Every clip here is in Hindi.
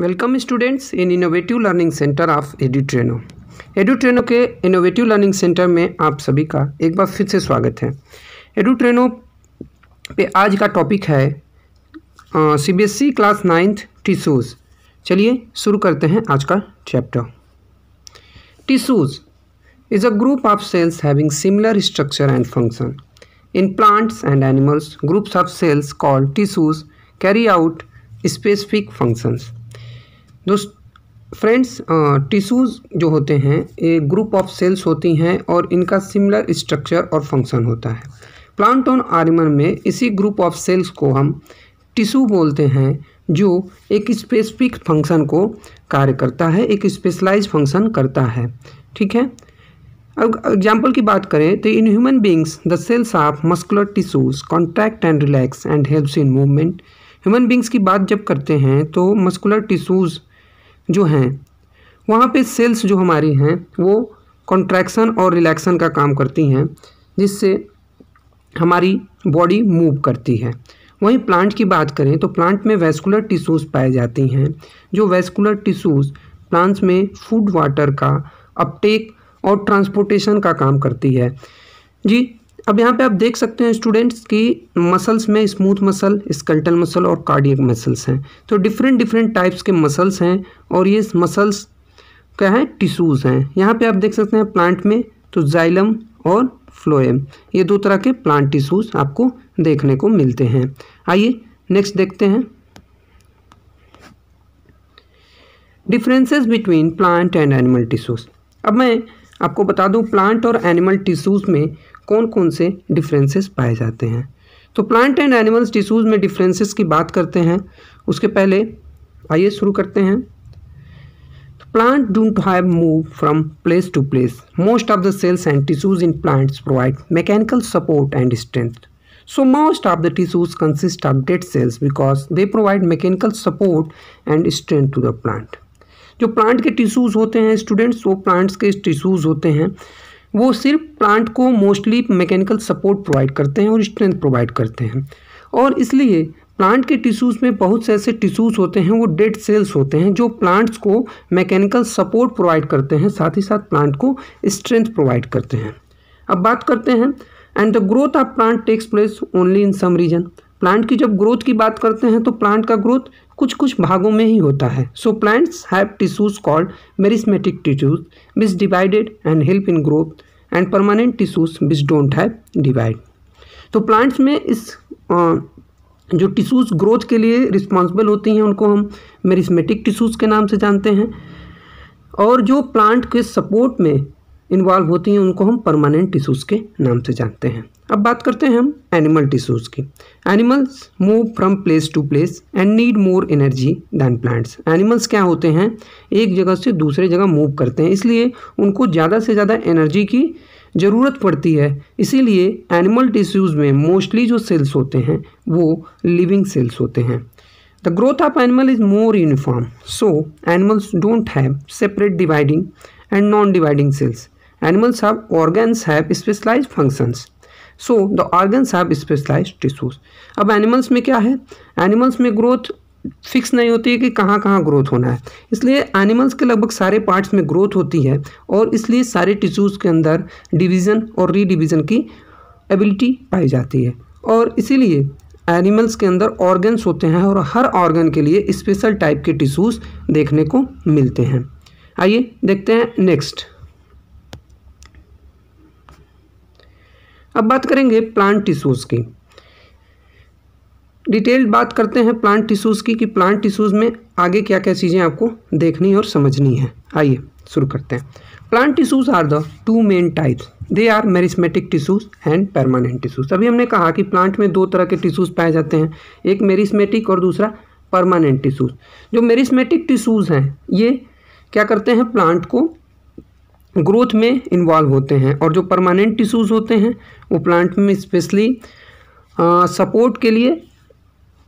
Welcome students in innovative learning centre of Edutreno Edutreno के इनोवेटिव लर्निंग सेंटर में आप सभी का एक बार फिर से स्वागत है एडुट्रेनो पे आज का टॉपिक है C B S E class ninth tissues चलिए शुरू करते हैं आज का chapter tissues is a group of cells having similar structure and function in plants and animals groups of cells called tissues carry out specific functions दोस्त फ्रेंड्स टिश्यूज़ जो होते हैं ये ग्रुप ऑफ सेल्स होती हैं और इनका सिमिलर स्ट्रक्चर और फंक्शन होता है प्लांट ऑन आर्मर में इसी ग्रुप ऑफ सेल्स को हम टिश्यू बोलते हैं जो एक स्पेसिफिक फंक्शन को कार्य करता है एक स्पेशलाइज फंक्शन करता है ठीक है अब एग्जाम्पल की बात करें तो in human beings the cells of muscular tissues contract and relax and helps in movement human beings की बात जब करते हैं तो मस्कुलर टिश्यूज़ जो हैं वहाँ पे सेल्स जो हमारी हैं वो कॉन्ट्रैक्शन और रिलैक्सन का काम करती हैं जिससे हमारी बॉडी मूव करती है वहीं प्लांट की बात करें तो प्लांट में वेस्कुलर टिश्यूज़ पाए जाते हैं जो वेस्कुलर टिश्यूज़ प्लांट्स में फूड वाटर का अपटेक और ट्रांसपोर्टेशन का काम करती है जी अब यहाँ पे आप देख सकते हैं स्टूडेंट्स की मसल्स में स्मूथ मसल स्कल्टल मसल और कार्डियक मसल्स हैं तो डिफरेंट डिफरेंट टाइप्स के मसल्स हैं और ये मसल्स क्या हैं टिशूज़ हैं यहाँ पे आप देख सकते हैं प्लांट में तो जाइलम और फ्लोएम ये दो तरह के प्लांट टिशूज आपको देखने को मिलते हैं आइए नेक्स्ट देखते हैं differences between plant and animal tissues अब मैं आपको बता दूं प्लांट और एनिमल टिशूज में कौन कौन से डिफरेंसेस पाए जाते हैं तो प्लांट एंड एनिमल्स टिश्यूज में डिफरेंसेस की बात करते हैं उसके पहले आइए शुरू करते हैं तो plant don't have move from place to place most of the cells and tissues in plants provide mechanical support and strength so most of the tissues consist of dead cells because they provide mechanical support and strength to the plant जो प्लांट के टिश्यूज होते हैं स्टूडेंट्स वो प्लांट्स के टिश्यूज होते हैं वो सिर्फ प्लांट को मोस्टली मैकेनिकल सपोर्ट प्रोवाइड करते हैं और स्ट्रेंथ प्रोवाइड करते हैं और इसलिए प्लांट के टिश्यूज़ में बहुत से ऐसे टिश्यूज़ होते हैं वो डेड सेल्स होते हैं जो प्लांट्स को मैकेनिकल सपोर्ट प्रोवाइड करते हैं साथ ही साथ प्लांट को स्ट्रेंथ प्रोवाइड करते हैं अब बात करते हैं and the growth of plant takes place only in some region plant की जब ग्रोथ की बात करते हैं तो प्लांट का ग्रोथ कुछ कुछ भागों में ही होता है so plants have tissues called meristematic tissues which divided and help in growth and permanent tissues which don't have divide तो प्लांट्स में इस आ, जो टिश्यूज़ ग्रोथ के लिए रिस्पॉन्सिबल होती हैं उनको हम मेरिस्मेटिक टिश्यूज़ के नाम से जानते हैं और जो प्लांट के सपोर्ट में इन्वॉल्व होती हैं उनको हम परमानेंट टिश्यूज़ के नाम से जानते हैं अब बात करते हैं हम एनिमल टिश्यूज़ की animals move from place to place and need more energy than plants animals क्या होते हैं एक जगह से दूसरे जगह मूव करते हैं इसलिए उनको ज़्यादा से ज़्यादा एनर्जी की ज़रूरत पड़ती है इसीलिए एनिमल टिश्यूज़ में मोस्टली जो सेल्स होते हैं वो लिविंग सेल्स होते हैं the growth of animal is more uniform so animals don't have separate dividing and non dividing cells Animals have organs have specialized functions. So the organs have specialize tissues अब एनिमल्स में क्या है एनिमल्स में ग्रोथ फिक्स नहीं होती है कि कहाँ कहाँ ग्रोथ होना है इसलिए एनिमल्स के लगभग सारे पार्ट्स में ग्रोथ होती है और इसलिए सारे टिश्यूज़ के अंदर डिवीज़न और रीडिवीज़न की एबिलिटी पाई जाती है और इसीलिए एनिमल्स के अंदर ऑर्गन्स होते हैं और हर ऑर्गन के लिए स्पेशल टाइप के टिश्यूज़ देखने को मिलते हैं आइए देखते हैं नेक्स्ट अब बात करेंगे प्लांट टिश्यूज़ की डिटेल्ड बात करते हैं प्लांट टिश्यूज़ की कि प्लांट टिश्यूज़ में आगे क्या क्या चीज़ें आपको देखनी और समझनी है आइए शुरू करते हैं plant tissues are the two main types they are meristematic tissues and permanent tissues अभी हमने कहा कि प्लांट में दो तरह के टिश्यूज़ पाए जाते हैं एक मेरिस्मेटिक और दूसरा परमानेंट टिश्यूज़ जो मेरिस्मेटिक टिश्यूज़ हैं ये क्या करते हैं प्लांट को ग्रोथ में इन्वॉल्व होते हैं और जो परमानेंट टिश्यूज़ होते हैं वो प्लांट में स्पेशली सपोर्ट के लिए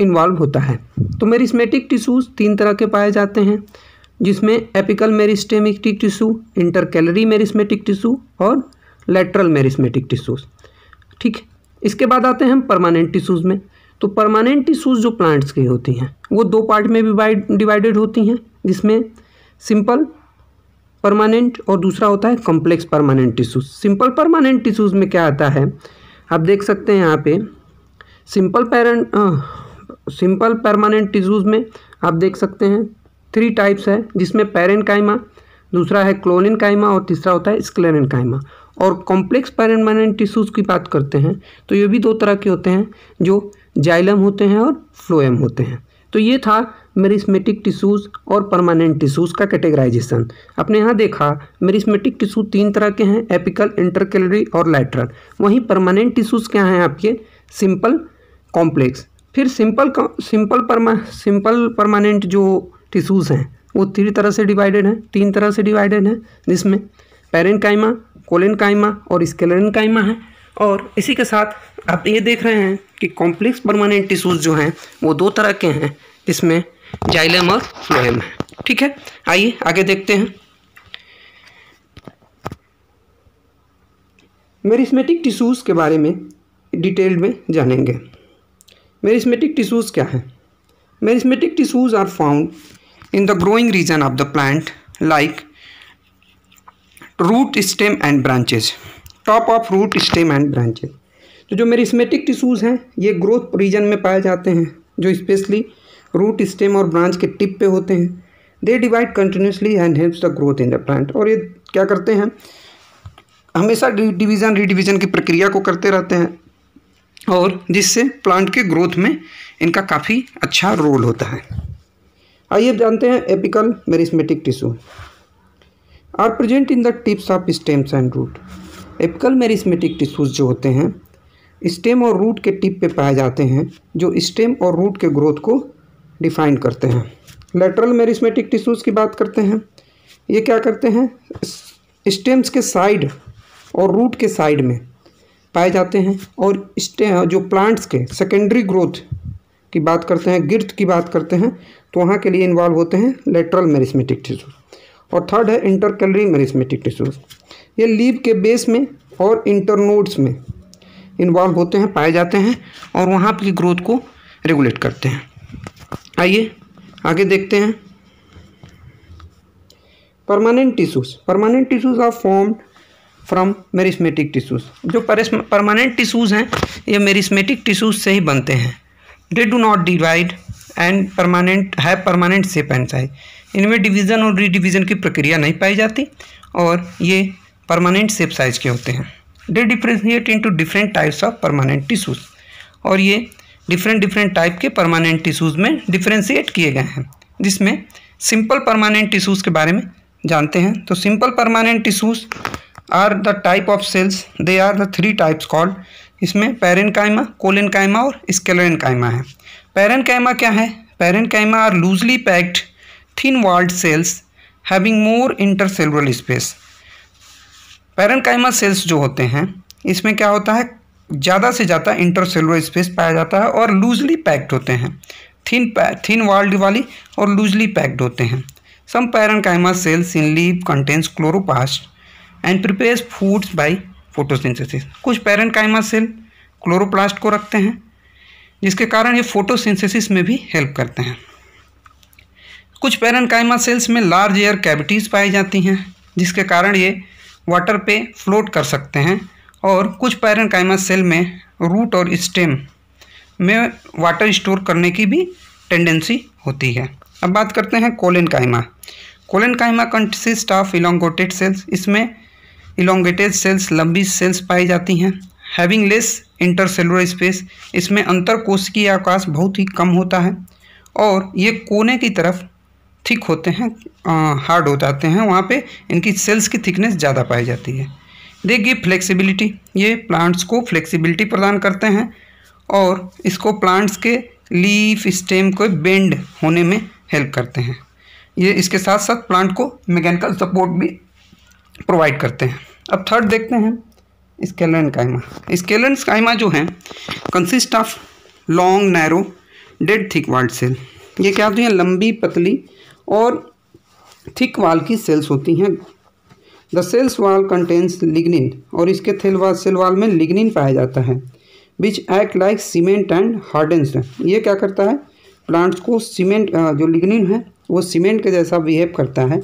इन्वॉल्व होता है तो मेरिस्मेटिक टिश्यूज़ तीन तरह के पाए जाते हैं जिसमें apical meristematic tissue intercalary meristematic tissue और लेटरल मेरिस्मेटिक टिश्यूज़ ठीक है इसके बाद आते हैं हम परमानेंट टिश्यूज़ में तो परमानेंट टिश्यूज़ जो प्लांट्स की होती हैं वो दो पार्ट में भी डिवाइडेड होती हैं जिसमें सिंपल परमानेंट और दूसरा होता है complex permanent tissues simple permanent tissues में क्या आता है आप देख सकते हैं यहाँ पे सिंपल पैरन सिंपल परमानेंट टिश्यूज में आप देख सकते हैं थ्री टाइप्स है जिसमें पैरन कायमा दूसरा है क्लोनिन कायमा और तीसरा होता है स्क्लेरन कायमा और कॉम्प्लेक्स परमानेंट टिश्यूज़ की बात करते हैं तो ये भी दो तरह के होते हैं जो जाइलम होते हैं और फ्लोएम होते हैं तो ये था मेरिस्मेटिक टिश्यूज़ और परमानेंट टिश्यूज़ का कैटेगराइजेशन अपने यहाँ देखा मेरिस्मेटिक टिश्यू तीन तरह के हैं एपिकल इंटरकेलरी और लैटरल वहीं परमानेंट टिश्यूज़ क्या हैं आपके सिंपल कॉम्प्लेक्स फिर सिंपल सिंपल परमा सिंपल परमानेंट जो टिश्यूज़ हैं वो तीन तरह से डिवाइडेड हैं तीन तरह से डिवाइडेड हैं जिसमें पेरेंट काइमा कोलिन कायमा और स्केलन कायमा है और इसी के साथ आप ये देख रहे हैं कि कॉम्प्लेक्स परमानेंट टिश्यूज़ जो हैं वो दो तरह के हैं जिसमें जाइलम और फ्लोएम है ठीक है आइए आगे देखते हैं मेरिस्मेटिक टिश्यूज़ के बारे में डिटेल में जानेंगे मेरिस्मेटिक टिश्यूज़ क्या है meristematic tissues are found in the growing region of the plant like root stem and branches top of root stem and branches तो जो मेरिस्मेटिक टिश्यूज़ हैं ये ग्रोथ रीजन में पाए जाते हैं जो स्पेशली रूट स्टेम और ब्रांच के टिप पे होते हैं they divide continuously and helps the growth in the plant और ये क्या करते हैं हमेशा डिवीज़न रीडिवीज़न की प्रक्रिया को करते रहते हैं और जिससे प्लांट के ग्रोथ में इनका काफ़ी अच्छा रोल होता है आइए जानते हैं apical meristematic tissue are present in the tips of stems and root apical meristematic tissues जो होते हैं स्टेम और रूट के टिप पे पाए जाते हैं जो स्टेम और रूट के ग्रोथ को डिफाइन करते हैं लेटरल मेरिस्मेटिक टिश्यूज़ की बात करते हैं ये क्या करते हैं स्टेम्स के साइड और रूट के साइड में पाए जाते हैं और स्टे जो प्लांट्स के सेकेंडरी ग्रोथ की बात करते हैं गिर्थ की बात करते हैं तो वहाँ के लिए इन्वॉल्व होते हैं लेटरल मेरिस्मेटिक टिश्यूज और थर्ड है कैलरी मेरिस्मेटिक टिश्यूज ये लीव के बेस में और इंटरनोड्स में इन्वॉल्व होते हैं पाए जाते हैं और वहाँ की ग्रोथ को रेगुलेट करते हैं आइए आगे देखते हैं permanent tissues permanent tissues are form from meristematic tissues जो परमानेंट टिश्यूज हैं ये मेरिस्मेटिक टिश्यूज से ही बनते हैं they do not divide and permanent है परमानेंट सेप एंड साइज इनमें डिवीज़न और रीडिवीज़न की प्रक्रिया नहीं पाई जाती और ये परमानेंट सेप साइज के होते हैं they differentiate into different types of permanent tissues और ये डिफरेंट डिफरेंट टाइप के परमानेंट टिश्यूज़ में डिफ्रेंशिएट किए गए हैं जिसमें सिंपल परमानेंट टिश्यूज़ के बारे में जानते हैं तो simple permanent tissues are the type of cells they are the three types called इसमें पैरेनकाइमा कायमा और स्केलेनकाइमा है कायमा क्या है कायमा are loosely packed thin walled cells having more intercellular space कायमा सेल्स जो होते हैं इसमें क्या होता है ज़्यादा से ज़्यादा इंटरसेलुलर स्पेस पाया जाता है और लूजली पैक्ड होते हैं थिन थिन वाल्ड वाली और लूजली पैक्ड होते हैं some parenchyma cells in leave contents chloroplast and prepares foods by photosynthesis कुछ कायमा सेल क्लोरोप्लास्ट को रखते हैं जिसके कारण ये फोटोसिंथेसिस में भी हेल्प करते हैं कुछ पैरनकाइमा सेल्स में लार्ज एयर कैविटीज़ पाई जाती हैं जिसके कारण ये वाटर पे फ्लोट कर सकते हैं और कुछ कायमा सेल में रूट और स्टेम में वाटर स्टोर करने की भी टेंडेंसी होती है अब बात करते हैं Colin collenchyma collenchyma consist of elongated cells इसमें इलोंगेटेड सेल्स लंबी सेल्स पाई जाती हैं हैविंग लेस इंटरसेलुलर स्पेस इसमें अंतर कोशिकीय आकाश बहुत ही कम होता है और ये कोने की तरफ थिक होते हैं हार्ड हो जाते हैं वहाँ पे इनकी सेल्स की थिकनेस ज़्यादा पाई जाती है दे गिव फ्लेक्सिबिलिटी ये प्लांट्स को फ्लेक्सिबिलिटी प्रदान करते हैं और इसको प्लांट्स के लीफ स्टेम को बेंड होने में हेल्प करते हैं ये इसके साथ साथ प्लांट को मैकेनिकल सपोर्ट भी प्रोवाइड करते हैं अब थर्ड देखते हैं स्केलन कायमा स्केलन कायमा जो है consist of long narrow dead thick walled cell ये क्या होती हैं लंबी पतली और थिक वाल की सेल्स होती हैं the cells wall contents lignin और इसके थेलवा सेलवाल में लिग्निन पाया जाता है which act like cement and hardens ये क्या करता है प्लांट्स को सीमेंट जो लिग्निन है वो सीमेंट के जैसा बिहेव करता है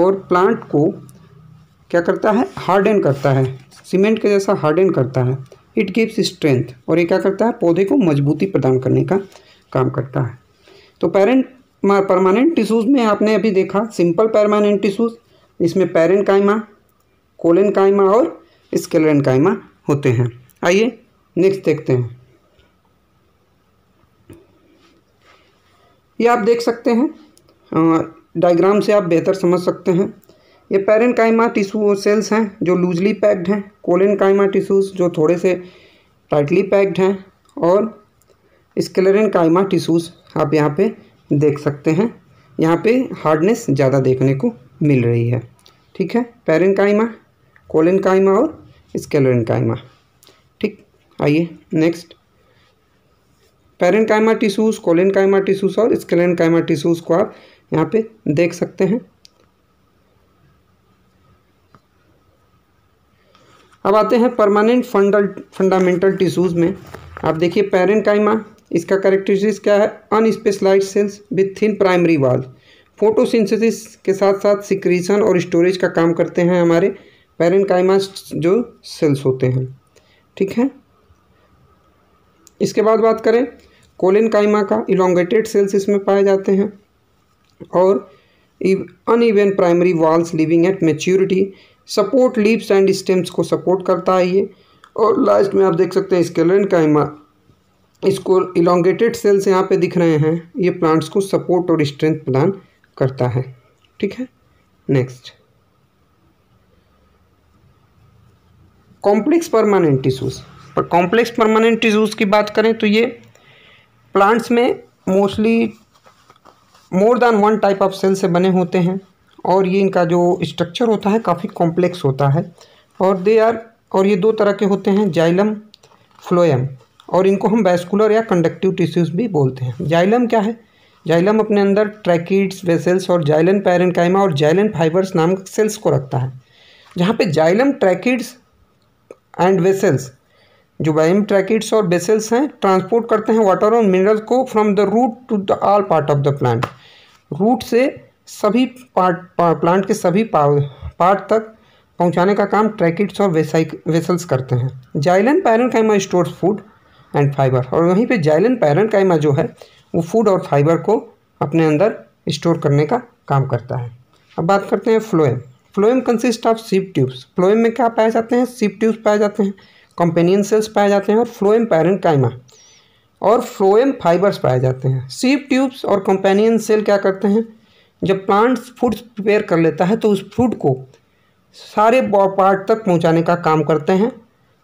और प्लांट को क्या करता है हार्डन करता है सीमेंट के जैसा हार्डन करता है इट गिव्स स्ट्रेंथ और ये क्या करता है पौधे को मजबूती प्रदान करने का काम करता है तो पेरेंट परमानेंट टिश्यूज़ में आपने अभी देखा सिंपल परमानेंट टिश्यूज़ इसमें पैरेंट कायमा कोलन कायमा और स्केलन कायमा होते हैं आइए नेक्स्ट देखते हैं ये आप देख सकते हैं डायग्राम से आप बेहतर समझ सकते हैं ये पैरन कायमा टिशू सेल्स हैं जो लूजली पैक्ड हैं कोलन कायमा टिशूज़ जो थोड़े से टाइटली पैक्ड हैं और स्केलरन कायमा टिशूज़ आप यहाँ पे देख सकते हैं यहाँ पे हार्डनेस ज़्यादा देखने को मिल रही है ठीक है पैरन कायमा कोलिन कायमा और कायमा ठीक आइए next parenchyma tissues collenchyma tissues और कायमा टिशूज को आप यहाँ पे देख सकते हैं अब आते हैं परमानेंट फंडल फंडामेंटल टिशूज़ में आप देखिए कायमा इसका करेक्टरिस्टिक्स क्या है unspecialize cells with thin primary wall photosynthesis के साथ साथ सिक्रीशन और स्टोरेज का काम करते हैं हमारे पेरेंकाइमा जो सेल्स होते हैं ठीक है इसके बाद बात करें कोलिन का इलोंगेटेड सेल्स इसमें पाए जाते हैं और अन primary walls living at maturity support leaves and stems को सपोर्ट करता है ये और लास्ट में आप देख सकते हैं स्केलन कायमा इसको इलोंगेटेड सेल्स यहाँ पे दिख रहे हैं ये प्लांट्स को सपोर्ट और स्ट्रेंथ प्रदान करता है ठीक है नेक्स्ट कॉम्प्लेक्स परमानेंट टिश्यूज़ पर कॉम्प्लेक्स परमानेंट टिश्यूज़ की बात करें तो ये प्लांट्स में mostly more than one type of cell से बने होते हैं और ये इनका जो स्ट्रक्चर होता है काफ़ी कॉम्प्लेक्स होता है और दे आर और ये दो तरह के होते हैं जाइलम फ्लोएम और इनको हम वैस्कुलर या कंडक्टिव टिश्यूज भी बोलते हैं जाइलम क्या है जाइलम अपने अंदर ट्रैकिड्स वेसल्स और जाइलन पैरेंकाइमा और जाइलन फाइबर्स नाम सेल्स को रखता है जहाँ पे जाइलम ट्रैकिड्स एंड वेसल्स जो वैम ट्रैकिड्स और वेसल्स हैं ट्रांसपोर्ट करते हैं वाटर और मिनरल्स को from the root to the all part of the plant root से सभी पार्ट प्लांट के सभी पार्ट तक पहुँचाने का काम ट्रैकिड्स और वेसल्स करते हैं xylem parenchyma stores food and fibre और वहीं पे जाइलन पैरन कायमा जो है वो फूड और फाइबर को अपने अंदर स्टोर करने का काम करता है अब बात करते हैं phloem phloem consist of sieve tubes phloem में क्या पाए जाते हैं सीप ट्यूब्स पाए जाते हैं कंपेनियन सेल्स पाए जाते हैं और फ्लोएम कायमा और फ्लोएम फाइबर्स पाए जाते हैं सीप ट्यूब्स और कंपेनियन सेल क्या करते हैं जब प्लांट्स फूड प्रिपेयर कर लेता है तो उस फूड को सारे पार्ट तक पहुंचाने का काम करते हैं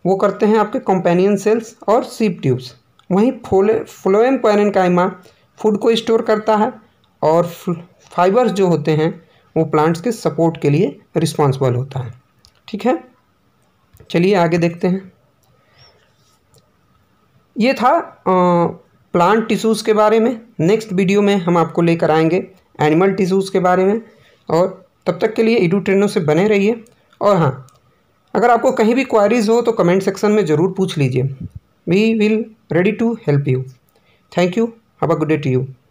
वो करते हैं आपके कंपेनियन सेल्स और सीप ट्यूब्स वहीं फोले फ्लोएम क्वेरनकाइमा फूड को स्टोर करता है और फाइबर्स जो होते हैं वो प्लांट्स के सपोर्ट के लिए रिस्पॉन्सिबल होता है ठीक है चलिए आगे देखते हैं ये था आ, प्लांट टिश्यूज़ के बारे में नेक्स्ट वीडियो में हम आपको लेकर आएंगे एनिमल टिश्यूज़ के बारे में और तब तक के लिए एडू ट्रेनों से बने रहिए और हाँ अगर आपको कहीं भी क्वारीज हो तो कमेंट सेक्शन में ज़रूर पूछ लीजिए we will ready to help you thank you have a good day to you